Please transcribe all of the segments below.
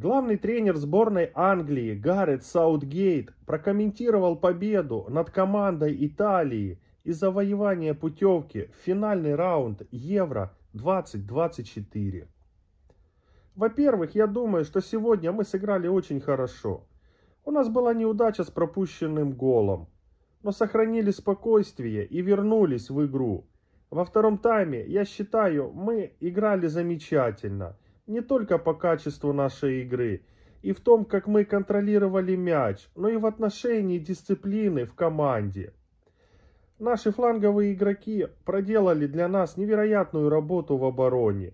Главный тренер сборной Англии Гаррет Саутгейт прокомментировал победу над командой Италии и завоевание путевки в финальный раунд Евро 2024. Во-первых, я думаю, что сегодня мы сыграли очень хорошо. У нас была неудача с пропущенным голом, но сохранили спокойствие и вернулись в игру. Во втором тайме, я считаю, мы играли замечательно – не только по качеству нашей игры, и в том, как мы контролировали мяч, но и в отношении дисциплины в команде. Наши фланговые игроки проделали для нас невероятную работу в обороне.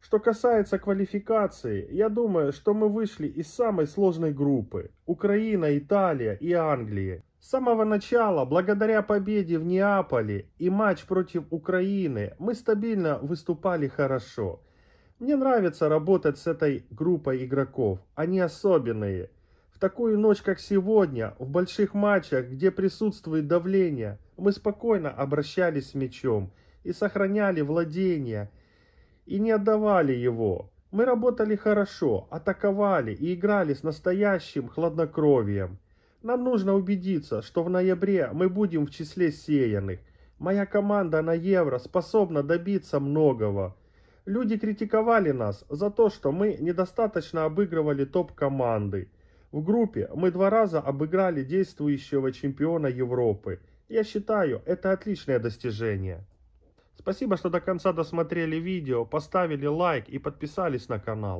Что касается квалификации, я думаю, что мы вышли из самой сложной группы – Украина, Италия и Англия. С самого начала, благодаря победе в Неаполе и матч против Украины, мы стабильно выступали хорошо – мне нравится работать с этой группой игроков. Они особенные. В такую ночь, как сегодня, в больших матчах, где присутствует давление, мы спокойно обращались с мячом и сохраняли владение, и не отдавали его. Мы работали хорошо, атаковали и играли с настоящим хладнокровием. Нам нужно убедиться, что в ноябре мы будем в числе сеянных. Моя команда на Евро способна добиться многого. Люди критиковали нас за то, что мы недостаточно обыгрывали топ-команды. В группе мы два раза обыграли действующего чемпиона Европы. Я считаю, это отличное достижение. Спасибо, что до конца досмотрели видео, поставили лайк и подписались на канал.